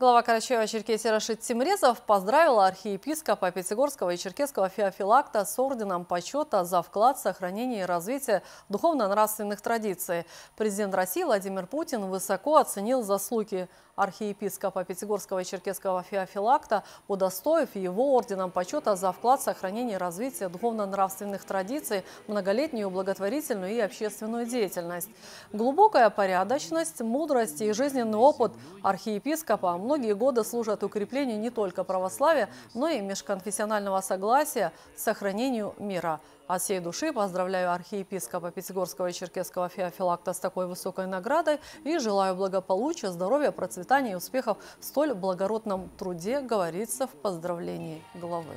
Глава Карачаева-Черкесии Рашид Тимрезов поздравил архиепископа Пятигорского и Черкесского Феофилакта с орденом почета за вклад в сохранение и развитие духовно-нравственных традиций. Президент России Владимир Путин высоко оценил заслуги архиепископа Пятигорского и Черкесского Феофилакта, удостоив его орденом почета за вклад в сохранение и развитие духовно-нравственных традиций, многолетнюю благотворительную и общественную деятельность. Глубокая порядочность, мудрость и жизненный опыт архиепископа многие годы служат укреплению не только православия, но и межконфессионального согласия, сохранению мира. От всей души поздравляю архиепископа Пятигорского и Черкесского Феофилакта с такой высокой наградой и желаю благополучия, здоровья, процветания и успехов в столь благородном труде, говорится в поздравлении главы.